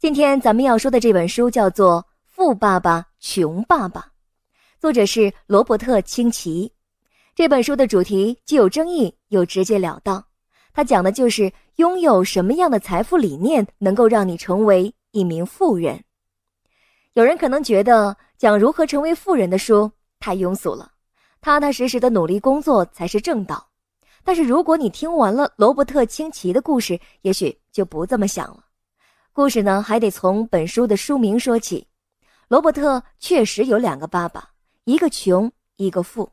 今天咱们要说的这本书叫做《富爸爸穷爸爸》，作者是罗伯特清崎。这本书的主题既有争议又直截了当，它讲的就是拥有什么样的财富理念能够让你成为一名富人。有人可能觉得讲如何成为富人的书太庸俗了，踏踏实实的努力工作才是正道。但是如果你听完了罗伯特清崎的故事，也许就不这么想了。故事呢，还得从本书的书名说起。罗伯特确实有两个爸爸，一个穷，一个富。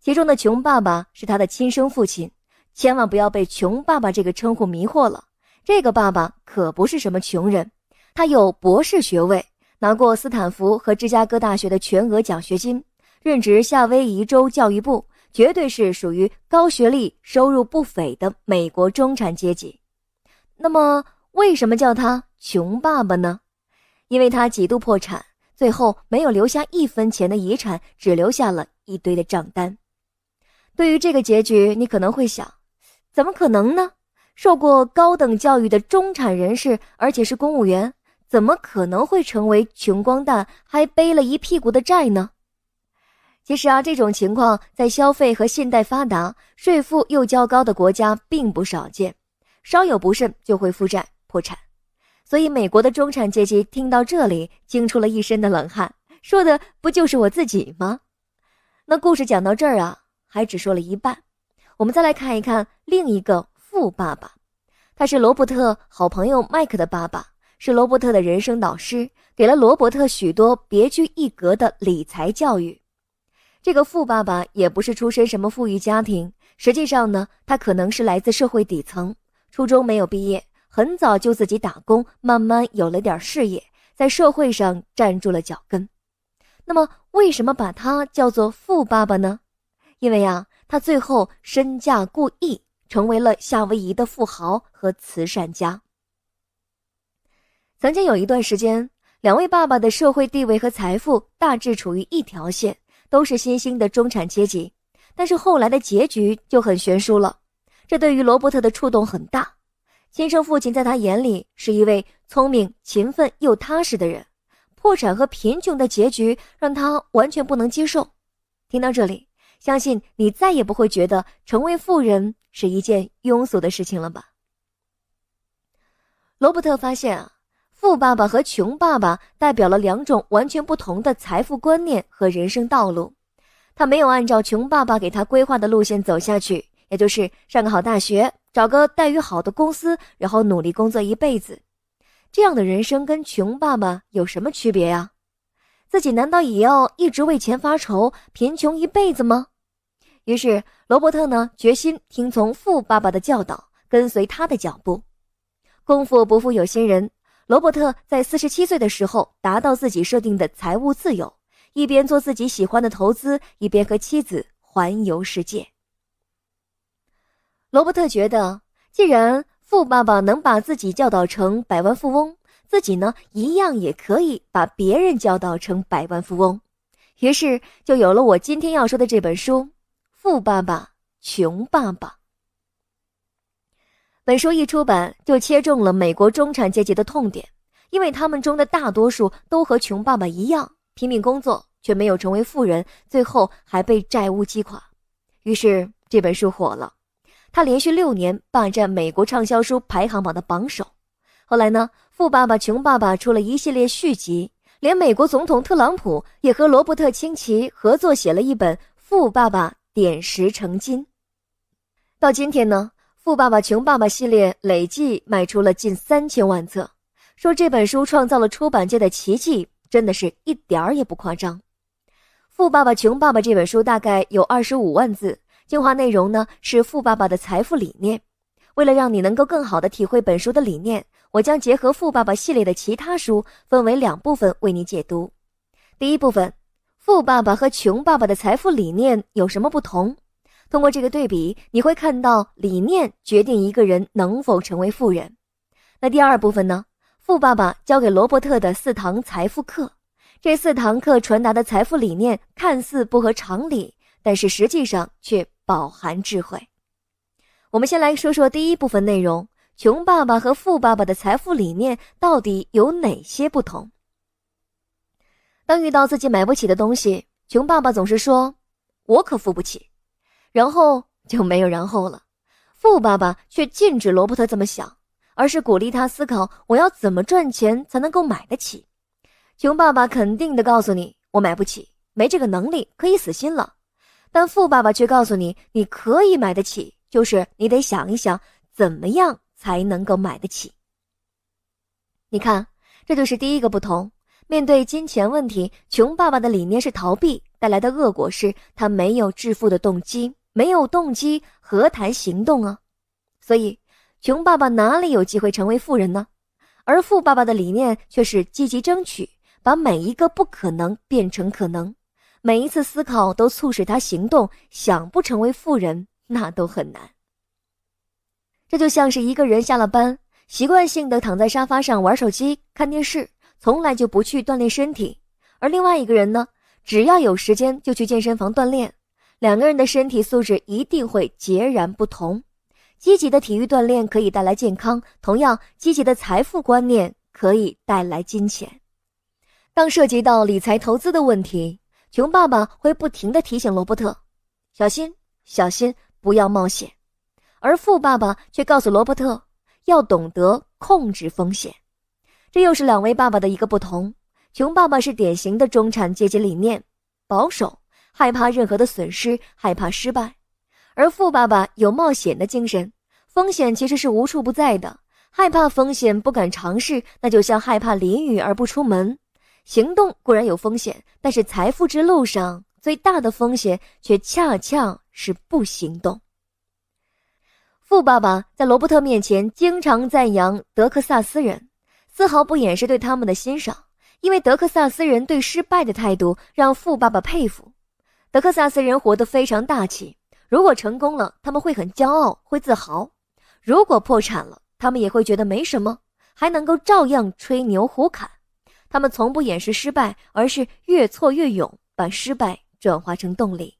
其中的穷爸爸是他的亲生父亲，千万不要被“穷爸爸”这个称呼迷惑了。这个爸爸可不是什么穷人，他有博士学位，拿过斯坦福和芝加哥大学的全额奖学金，任职夏威夷州教育部，绝对是属于高学历、收入不菲的美国中产阶级。那么，为什么叫他？熊爸爸呢？因为他几度破产，最后没有留下一分钱的遗产，只留下了一堆的账单。对于这个结局，你可能会想：怎么可能呢？受过高等教育的中产人士，而且是公务员，怎么可能会成为穷光蛋，还背了一屁股的债呢？其实啊，这种情况在消费和信贷发达、税负又较高的国家并不少见，稍有不慎就会负债破产。所以，美国的中产阶级听到这里惊出了一身的冷汗，说的不就是我自己吗？那故事讲到这儿啊，还只说了一半。我们再来看一看另一个富爸爸，他是罗伯特好朋友麦克的爸爸，是罗伯特的人生导师，给了罗伯特许多别具一格的理财教育。这个富爸爸也不是出身什么富裕家庭，实际上呢，他可能是来自社会底层，初中没有毕业。很早就自己打工，慢慢有了点事业，在社会上站住了脚跟。那么，为什么把他叫做“富爸爸”呢？因为啊，他最后身价过亿，成为了夏威夷的富豪和慈善家。曾经有一段时间，两位爸爸的社会地位和财富大致处于一条线，都是新兴的中产阶级。但是后来的结局就很悬殊了，这对于罗伯特的触动很大。亲生父亲在他眼里是一位聪明、勤奋又踏实的人，破产和贫穷的结局让他完全不能接受。听到这里，相信你再也不会觉得成为富人是一件庸俗的事情了吧？罗伯特发现啊，富爸爸和穷爸爸代表了两种完全不同的财富观念和人生道路。他没有按照穷爸爸给他规划的路线走下去，也就是上个好大学。找个待遇好的公司，然后努力工作一辈子，这样的人生跟穷爸爸有什么区别呀？自己难道也要一直为钱发愁，贫穷一辈子吗？于是，罗伯特呢，决心听从富爸爸的教导，跟随他的脚步。功夫不负有心人，罗伯特在四十七岁的时候达到自己设定的财务自由，一边做自己喜欢的投资，一边和妻子环游世界。罗伯特觉得，既然富爸爸能把自己教导成百万富翁，自己呢，一样也可以把别人教导成百万富翁。于是，就有了我今天要说的这本书《富爸爸穷爸爸》。本书一出版，就切中了美国中产阶级的痛点，因为他们中的大多数都和穷爸爸一样拼命工作，却没有成为富人，最后还被债务击垮。于是，这本书火了。他连续六年霸占美国畅销书排行榜的榜首。后来呢，《富爸爸穷爸爸》出了一系列续集，连美国总统特朗普也和罗伯特清崎合作写了一本《富爸爸点石成金》。到今天呢，《富爸爸穷爸爸》系列累计卖出了近三千万册，说这本书创造了出版界的奇迹，真的是一点儿也不夸张。《富爸爸穷爸爸》这本书大概有二十五万字。精华内容呢是富爸爸的财富理念。为了让你能够更好地体会本书的理念，我将结合富爸爸系列的其他书，分为两部分为你解读。第一部分，富爸爸和穷爸爸的财富理念有什么不同？通过这个对比，你会看到理念决定一个人能否成为富人。那第二部分呢？富爸爸教给罗伯特的四堂财富课，这四堂课传达的财富理念看似不合常理，但是实际上却。饱含智慧，我们先来说说第一部分内容：穷爸爸和富爸爸的财富理念到底有哪些不同？当遇到自己买不起的东西，穷爸爸总是说：“我可付不起。”然后就没有然后了。富爸爸却禁止罗伯特这么想，而是鼓励他思考：“我要怎么赚钱才能够买得起？”穷爸爸肯定的告诉你：“我买不起，没这个能力，可以死心了。”但富爸爸却告诉你，你可以买得起，就是你得想一想，怎么样才能够买得起。你看，这就是第一个不同。面对金钱问题，穷爸爸的理念是逃避，带来的恶果是他没有致富的动机，没有动机何谈行动啊？所以，穷爸爸哪里有机会成为富人呢？而富爸爸的理念却是积极争取，把每一个不可能变成可能。每一次思考都促使他行动，想不成为富人那都很难。这就像是一个人下了班，习惯性的躺在沙发上玩手机、看电视，从来就不去锻炼身体；而另外一个人呢，只要有时间就去健身房锻炼，两个人的身体素质一定会截然不同。积极的体育锻炼可以带来健康，同样，积极的财富观念可以带来金钱。当涉及到理财投资的问题。穷爸爸会不停的提醒罗伯特，小心，小心，不要冒险，而富爸爸却告诉罗伯特，要懂得控制风险。这又是两位爸爸的一个不同。穷爸爸是典型的中产阶级理念，保守，害怕任何的损失，害怕失败；而富爸爸有冒险的精神，风险其实是无处不在的，害怕风险不敢尝试，那就像害怕淋雨而不出门。行动固然有风险，但是财富之路上最大的风险却恰恰是不行动。富爸爸在罗伯特面前经常赞扬德克萨斯人，丝毫不掩饰对他们的欣赏，因为德克萨斯人对失败的态度让富爸爸佩服。德克萨斯人活得非常大气，如果成功了，他们会很骄傲，会自豪；如果破产了，他们也会觉得没什么，还能够照样吹牛胡侃。他们从不掩饰失败，而是越挫越勇，把失败转化成动力。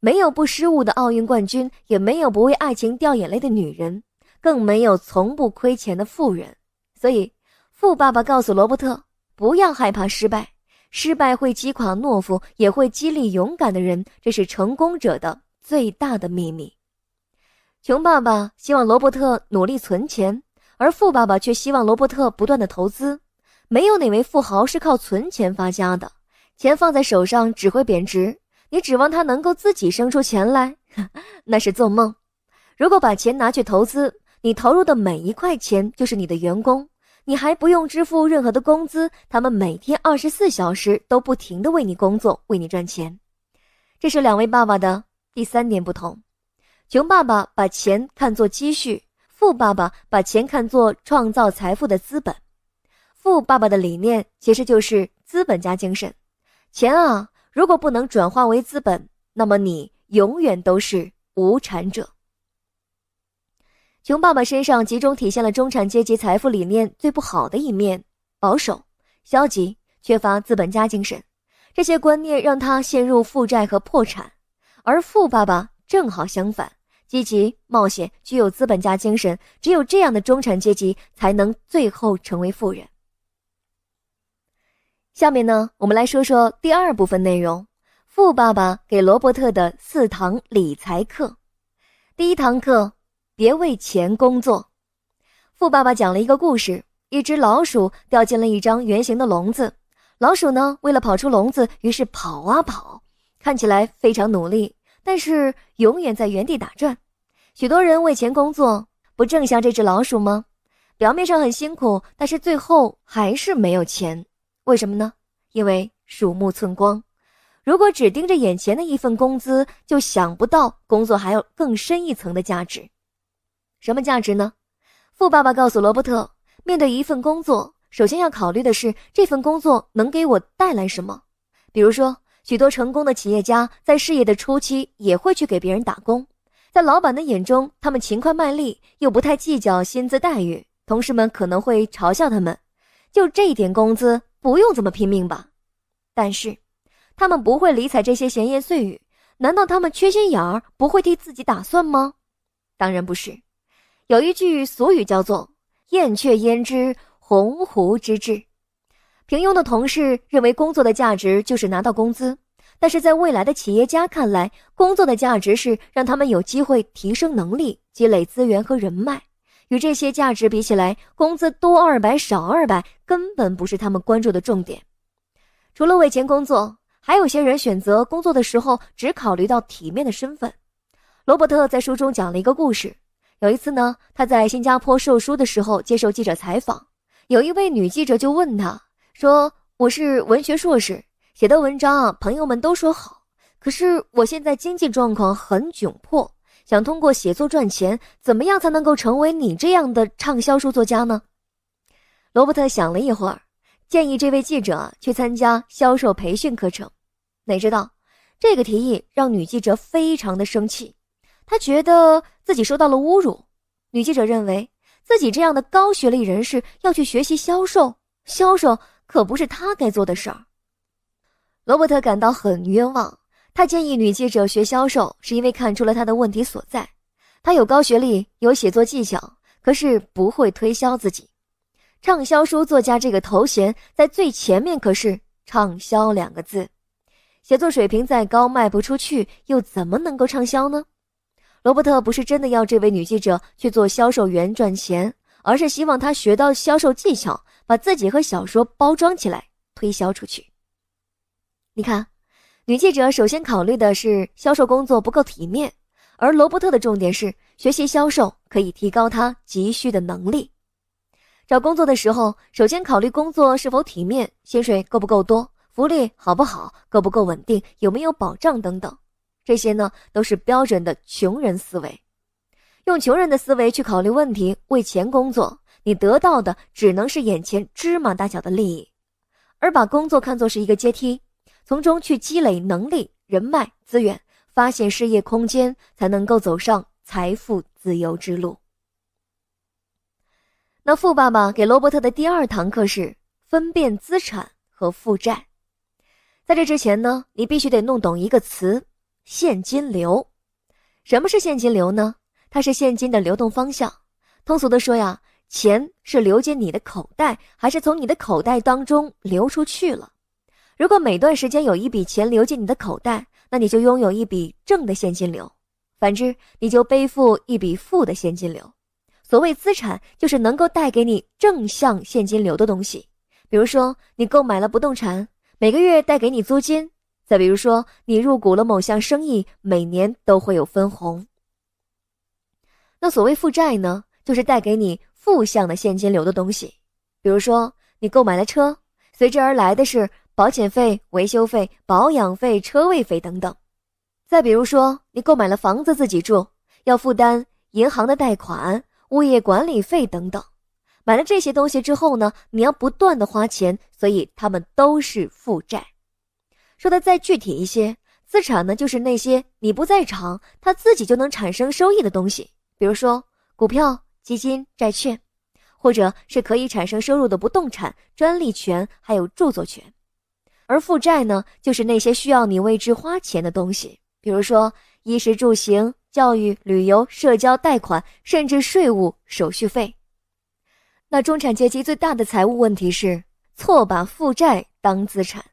没有不失误的奥运冠军，也没有不为爱情掉眼泪的女人，更没有从不亏钱的富人。所以，富爸爸告诉罗伯特：“不要害怕失败，失败会击垮懦夫，也会激励勇敢的人。这是成功者的最大的秘密。”穷爸爸希望罗伯特努力存钱，而富爸爸却希望罗伯特不断的投资。没有哪位富豪是靠存钱发家的，钱放在手上只会贬值，你指望他能够自己生出钱来，那是做梦。如果把钱拿去投资，你投入的每一块钱就是你的员工，你还不用支付任何的工资，他们每天二十四小时都不停的为你工作，为你赚钱。这是两位爸爸的第三点不同：穷爸爸把钱看作积蓄，富爸爸把钱看作创造财富的资本。富爸爸的理念其实就是资本家精神。钱啊，如果不能转化为资本，那么你永远都是无产者。穷爸爸身上集中体现了中产阶级财富理念最不好的一面：保守、消极、缺乏资本家精神。这些观念让他陷入负债和破产，而富爸爸正好相反，积极、冒险，具有资本家精神。只有这样的中产阶级，才能最后成为富人。下面呢，我们来说说第二部分内容，《富爸爸给罗伯特的四堂理财课》。第一堂课：别为钱工作。富爸爸讲了一个故事：一只老鼠掉进了一张圆形的笼子，老鼠呢，为了跑出笼子，于是跑啊跑，看起来非常努力，但是永远在原地打转。许多人为钱工作，不正像这只老鼠吗？表面上很辛苦，但是最后还是没有钱。为什么呢？因为鼠目寸光。如果只盯着眼前的一份工资，就想不到工作还有更深一层的价值。什么价值呢？富爸爸告诉罗伯特，面对一份工作，首先要考虑的是这份工作能给我带来什么。比如说，许多成功的企业家在事业的初期也会去给别人打工，在老板的眼中，他们勤快卖力，又不太计较薪资待遇，同事们可能会嘲笑他们，就这一点工资。不用这么拼命吧，但是，他们不会理睬这些闲言碎语。难道他们缺心眼儿，不会替自己打算吗？当然不是。有一句俗语叫做“燕雀焉知鸿鹄之志”。平庸的同事认为工作的价值就是拿到工资，但是在未来的企业家看来，工作的价值是让他们有机会提升能力、积累资源和人脉。与这些价值比起来，工资多二百少二百根本不是他们关注的重点。除了为钱工作，还有些人选择工作的时候只考虑到体面的身份。罗伯特在书中讲了一个故事：有一次呢，他在新加坡售书的时候接受记者采访，有一位女记者就问他说：“我是文学硕士，写的文章朋友们都说好，可是我现在经济状况很窘迫。”想通过写作赚钱，怎么样才能够成为你这样的畅销书作家呢？罗伯特想了一会儿，建议这位记者去参加销售培训课程。哪知道，这个提议让女记者非常的生气，她觉得自己受到了侮辱。女记者认为自己这样的高学历人士要去学习销售，销售可不是她该做的事儿。罗伯特感到很冤枉。他建议女记者学销售，是因为看出了她的问题所在。她有高学历，有写作技巧，可是不会推销自己。畅销书作家这个头衔，在最前面可是“畅销”两个字。写作水平再高，卖不出去，又怎么能够畅销呢？罗伯特不是真的要这位女记者去做销售员赚钱，而是希望她学到销售技巧，把自己和小说包装起来，推销出去。你看。女记者首先考虑的是销售工作不够体面，而罗伯特的重点是学习销售可以提高他急需的能力。找工作的时候，首先考虑工作是否体面，薪水够不够多，福利好不好，够不够稳定，有没有保障等等，这些呢都是标准的穷人思维。用穷人的思维去考虑问题，为钱工作，你得到的只能是眼前芝麻大小的利益，而把工作看作是一个阶梯。从中去积累能力、人脉、资源，发现事业空间，才能够走上财富自由之路。那富爸爸给罗伯特的第二堂课是分辨资产和负债。在这之前呢，你必须得弄懂一个词：现金流。什么是现金流呢？它是现金的流动方向。通俗的说呀，钱是流进你的口袋，还是从你的口袋当中流出去了？如果每段时间有一笔钱流进你的口袋，那你就拥有一笔正的现金流；反之，你就背负一笔负的现金流。所谓资产，就是能够带给你正向现金流的东西，比如说你购买了不动产，每个月带给你租金；再比如说你入股了某项生意，每年都会有分红。那所谓负债呢，就是带给你负向的现金流的东西，比如说你购买了车，随之而来的是。保险费、维修费、保养费、车位费等等。再比如说，你购买了房子自己住，要负担银行的贷款、物业管理费等等。买了这些东西之后呢，你要不断的花钱，所以他们都是负债。说的再具体一些，资产呢就是那些你不在场，它自己就能产生收益的东西，比如说股票、基金、债券，或者是可以产生收入的不动产、专利权还有著作权。而负债呢，就是那些需要你为之花钱的东西，比如说衣食住行、教育、旅游、社交、贷款，甚至税务手续费。那中产阶级最大的财务问题是错把负债当资产，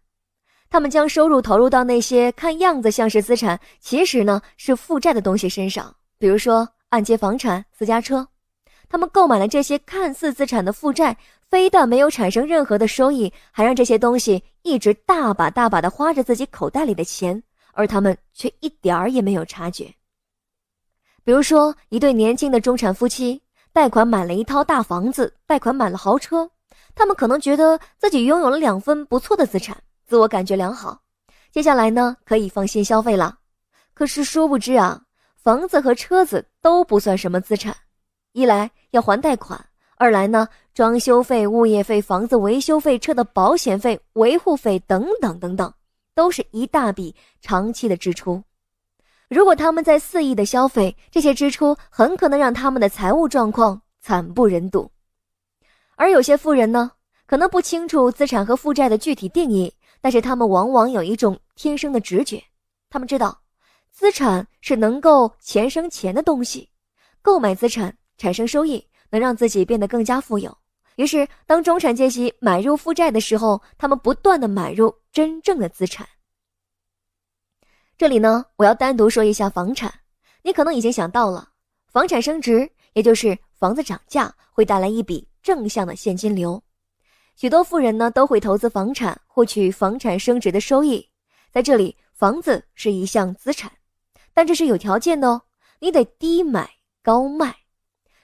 他们将收入投入到那些看样子像是资产，其实呢是负债的东西身上，比如说按揭房产、私家车。他们购买了这些看似资产的负债，非但没有产生任何的收益，还让这些东西一直大把大把的花着自己口袋里的钱，而他们却一点儿也没有察觉。比如说，一对年轻的中产夫妻贷款买了一套大房子，贷款买了豪车，他们可能觉得自己拥有了两份不错的资产，自我感觉良好，接下来呢可以放心消费了。可是殊不知啊，房子和车子都不算什么资产。一来要还贷款，二来呢，装修费、物业费、房子维修费、车的保险费、维护费等等等等，都是一大笔长期的支出。如果他们在肆意的消费，这些支出很可能让他们的财务状况惨不忍睹。而有些富人呢，可能不清楚资产和负债的具体定义，但是他们往往有一种天生的直觉，他们知道，资产是能够钱生钱的东西，购买资产。产生收益，能让自己变得更加富有。于是，当中产阶级买入负债的时候，他们不断的买入真正的资产。这里呢，我要单独说一下房产。你可能已经想到了，房产升值，也就是房子涨价，会带来一笔正向的现金流。许多富人呢，都会投资房产，获取房产升值的收益。在这里，房子是一项资产，但这是有条件的哦，你得低买高卖。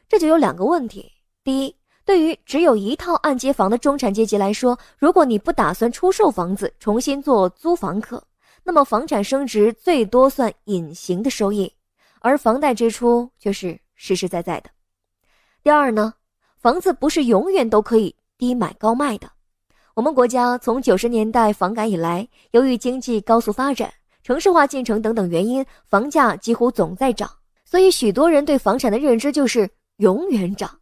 这就有两个问题：第一，对于只有一套按揭房的中产阶级来说，如果你不打算出售房子重新做租房客，那么房产升值最多算隐形的收益，而房贷支出却是实实在在的。第二呢，房子不是永远都可以低买高卖的。我们国家从九十年代房改以来，由于经济高速发展、城市化进程等等原因，房价几乎总在涨，所以许多人对房产的认知就是。永远涨，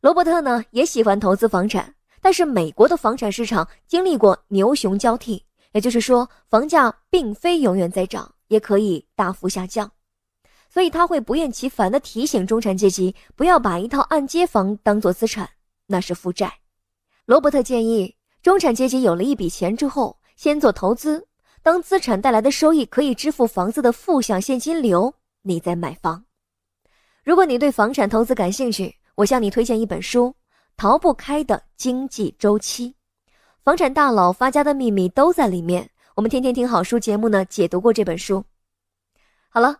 罗伯特呢也喜欢投资房产，但是美国的房产市场经历过牛熊交替，也就是说房价并非永远在涨，也可以大幅下降，所以他会不厌其烦地提醒中产阶级不要把一套按揭房当做资产，那是负债。罗伯特建议中产阶级有了一笔钱之后，先做投资，当资产带来的收益可以支付房子的负向现金流，你再买房。如果你对房产投资感兴趣，我向你推荐一本书《逃不开的经济周期》，房产大佬发家的秘密都在里面。我们天天听好书节目呢，解读过这本书。好了，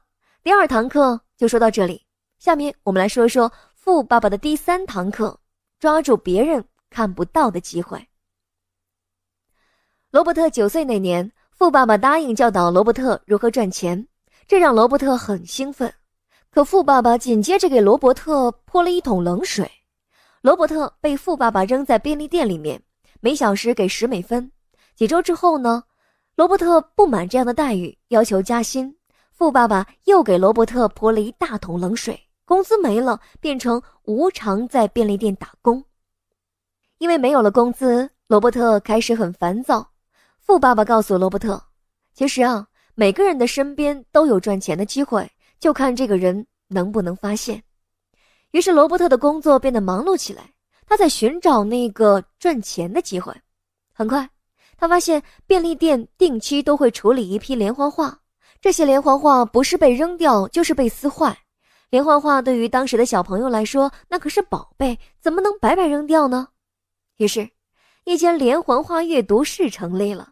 第二堂课就说到这里，下面我们来说说富爸爸的第三堂课：抓住别人看不到的机会。罗伯特九岁那年，富爸爸答应教导罗伯特如何赚钱，这让罗伯特很兴奋。可富爸爸紧接着给罗伯特泼了一桶冷水，罗伯特被富爸爸扔在便利店里面，每小时给十美分。几周之后呢，罗伯特不满这样的待遇，要求加薪。富爸爸又给罗伯特泼了一大桶冷水，工资没了，变成无偿在便利店打工。因为没有了工资，罗伯特开始很烦躁。富爸爸告诉罗伯特，其实啊，每个人的身边都有赚钱的机会。就看这个人能不能发现。于是罗伯特的工作变得忙碌起来，他在寻找那个赚钱的机会。很快，他发现便利店定期都会处理一批连环画，这些连环画不是被扔掉，就是被撕坏。连环画对于当时的小朋友来说，那可是宝贝，怎么能白白扔掉呢？于是，一间连环画阅读室成立了。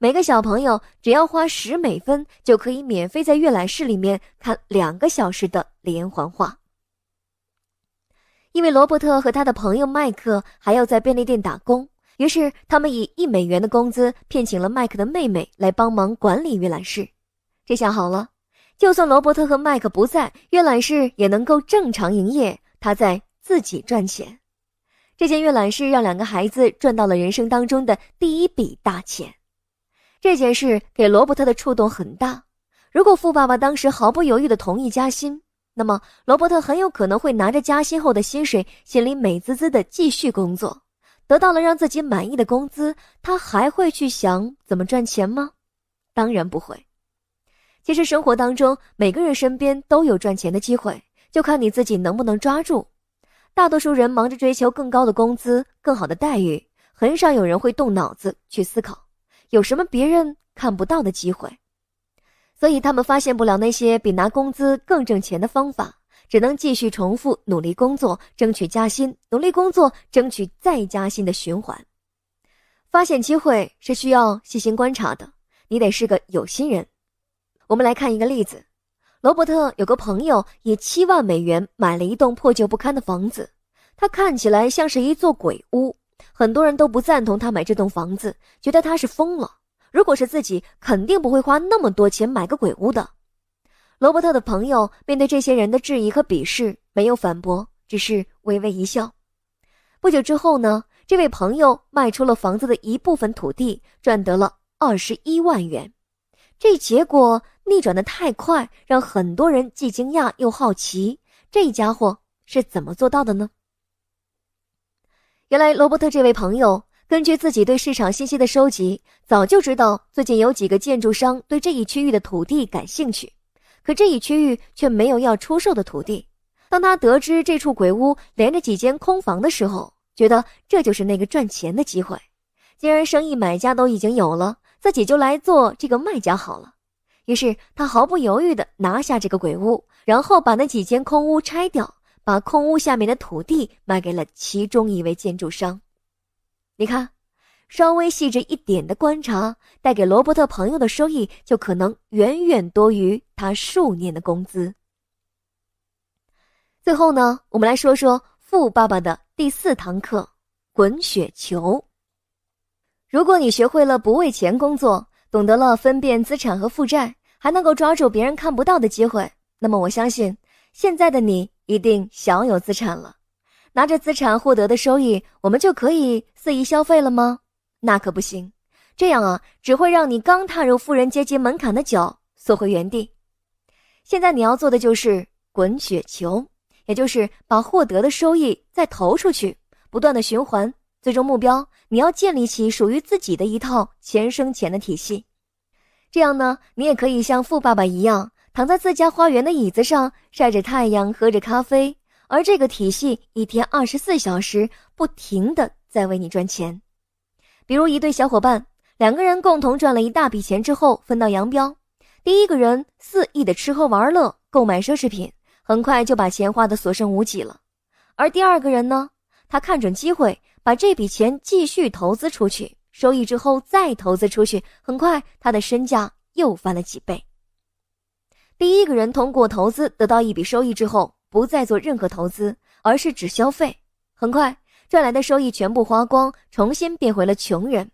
每个小朋友只要花十美分，就可以免费在阅览室里面看两个小时的连环画。因为罗伯特和他的朋友麦克还要在便利店打工，于是他们以一美元的工资聘请了麦克的妹妹来帮忙管理阅览室。这下好了，就算罗伯特和麦克不在，阅览室也能够正常营业。他在自己赚钱。这间阅览室让两个孩子赚到了人生当中的第一笔大钱。这件事给罗伯特的触动很大。如果富爸爸当时毫不犹豫的同意加薪，那么罗伯特很有可能会拿着加薪后的薪水，心里美滋滋的继续工作。得到了让自己满意的工资，他还会去想怎么赚钱吗？当然不会。其实生活当中，每个人身边都有赚钱的机会，就看你自己能不能抓住。大多数人忙着追求更高的工资、更好的待遇，很少有人会动脑子去思考。有什么别人看不到的机会，所以他们发现不了那些比拿工资更挣钱的方法，只能继续重复努力工作、争取加薪、努力工作、争取再加薪的循环。发现机会是需要细心观察的，你得是个有心人。我们来看一个例子：罗伯特有个朋友以七万美元买了一栋破旧不堪的房子，它看起来像是一座鬼屋。很多人都不赞同他买这栋房子，觉得他是疯了。如果是自己，肯定不会花那么多钱买个鬼屋的。罗伯特的朋友面对这些人的质疑和鄙视，没有反驳，只是微微一笑。不久之后呢，这位朋友卖出了房子的一部分土地，赚得了二十一万元。这结果逆转的太快，让很多人既惊讶又好奇：这家伙是怎么做到的呢？原来罗伯特这位朋友根据自己对市场信息的收集，早就知道最近有几个建筑商对这一区域的土地感兴趣。可这一区域却没有要出售的土地。当他得知这处鬼屋连着几间空房的时候，觉得这就是那个赚钱的机会。既然生意买家都已经有了，自己就来做这个卖家好了。于是他毫不犹豫地拿下这个鬼屋，然后把那几间空屋拆掉。把空屋下面的土地卖给了其中一位建筑商。你看，稍微细致一点的观察，带给罗伯特朋友的收益就可能远远多于他数年的工资。最后呢，我们来说说富爸爸的第四堂课——滚雪球。如果你学会了不为钱工作，懂得了分辨资产和负债，还能够抓住别人看不到的机会，那么我相信现在的你。一定小有资产了，拿着资产获得的收益，我们就可以肆意消费了吗？那可不行，这样啊，只会让你刚踏入富人阶级门槛的脚缩回原地。现在你要做的就是滚雪球，也就是把获得的收益再投出去，不断的循环，最终目标你要建立起属于自己的一套钱生钱的体系，这样呢，你也可以像富爸爸一样。躺在自家花园的椅子上晒着太阳喝着咖啡，而这个体系一天二十四小时不停的在为你赚钱。比如一对小伙伴，两个人共同赚了一大笔钱之后分道扬镳。第一个人肆意的吃喝玩乐购买奢侈品，很快就把钱花的所剩无几了。而第二个人呢，他看准机会把这笔钱继续投资出去，收益之后再投资出去，很快他的身价又翻了几倍。第一个人通过投资得到一笔收益之后，不再做任何投资，而是只消费。很快赚来的收益全部花光，重新变回了穷人。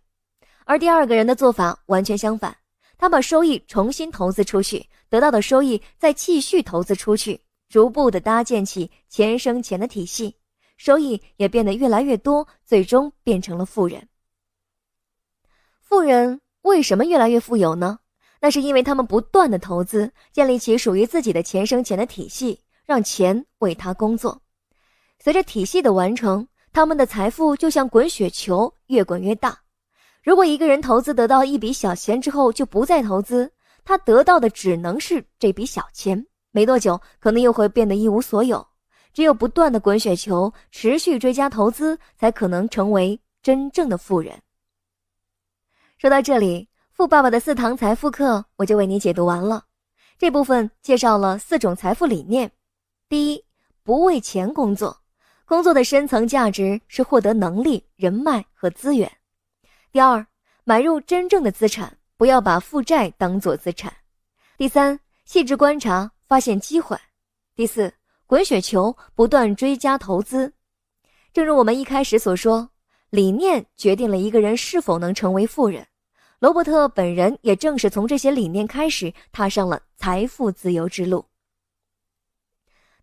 而第二个人的做法完全相反，他把收益重新投资出去，得到的收益再继续投资出去，逐步的搭建起钱生钱的体系，收益也变得越来越多，最终变成了富人。富人为什么越来越富有呢？那是因为他们不断的投资，建立起属于自己的钱生钱的体系，让钱为他工作。随着体系的完成，他们的财富就像滚雪球，越滚越大。如果一个人投资得到一笔小钱之后就不再投资，他得到的只能是这笔小钱。没多久，可能又会变得一无所有。只有不断的滚雪球，持续追加投资，才可能成为真正的富人。说到这里。富爸爸的四堂财富课，我就为你解读完了。这部分介绍了四种财富理念：第一，不为钱工作，工作的深层价值是获得能力、人脉和资源；第二，买入真正的资产，不要把负债当做资产；第三，细致观察，发现机会；第四，滚雪球，不断追加投资。正如我们一开始所说，理念决定了一个人是否能成为富人。罗伯特本人也正是从这些理念开始，踏上了财富自由之路。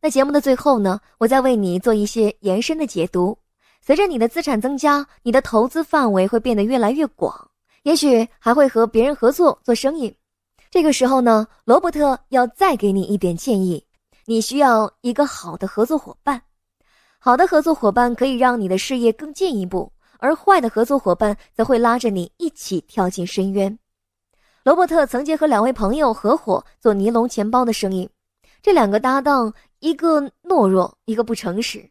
那节目的最后呢，我再为你做一些延伸的解读。随着你的资产增加，你的投资范围会变得越来越广，也许还会和别人合作做生意。这个时候呢，罗伯特要再给你一点建议：你需要一个好的合作伙伴。好的合作伙伴可以让你的事业更进一步。而坏的合作伙伴则会拉着你一起跳进深渊。罗伯特曾经和两位朋友合伙做尼龙钱包的生意，这两个搭档一个懦弱，一个不诚实。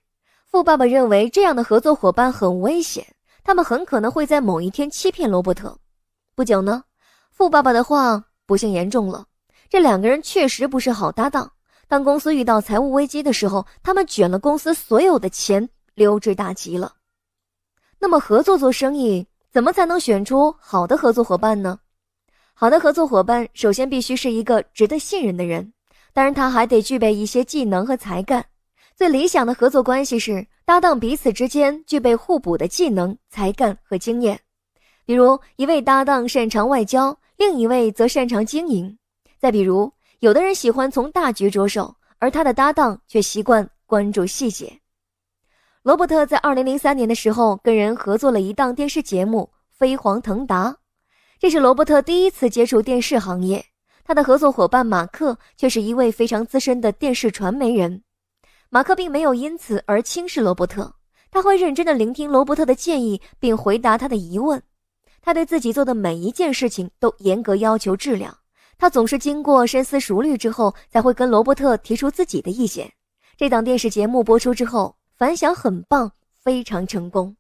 富爸爸认为这样的合作伙伴很危险，他们很可能会在某一天欺骗罗伯特。不久呢，富爸爸的话不幸言中了，这两个人确实不是好搭档。当公司遇到财务危机的时候，他们卷了公司所有的钱溜之大吉了。那么，合作做生意怎么才能选出好的合作伙伴呢？好的合作伙伴首先必须是一个值得信任的人，当然他还得具备一些技能和才干。最理想的合作关系是搭档彼此之间具备互补的技能、才干和经验。比如，一位搭档擅长外交，另一位则擅长经营。再比如，有的人喜欢从大局着手，而他的搭档却习惯关注细节。罗伯特在二零零三年的时候跟人合作了一档电视节目《飞黄腾达》，这是罗伯特第一次接触电视行业。他的合作伙伴马克却是一位非常资深的电视传媒人。马克并没有因此而轻视罗伯特，他会认真的聆听罗伯特的建议，并回答他的疑问。他对自己做的每一件事情都严格要求质量，他总是经过深思熟虑之后才会跟罗伯特提出自己的意见。这档电视节目播出之后。反响很棒，非常成功。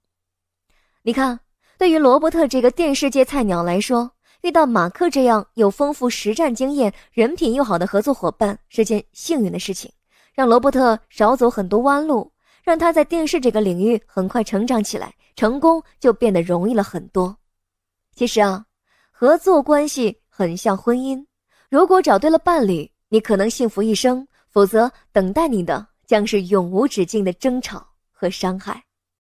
你看，对于罗伯特这个电视界菜鸟来说，遇到马克这样有丰富实战经验、人品又好的合作伙伴是件幸运的事情，让罗伯特少走很多弯路，让他在电视这个领域很快成长起来，成功就变得容易了很多。其实啊，合作关系很像婚姻，如果找对了伴侣，你可能幸福一生；否则，等待你的。将是永无止境的争吵和伤害。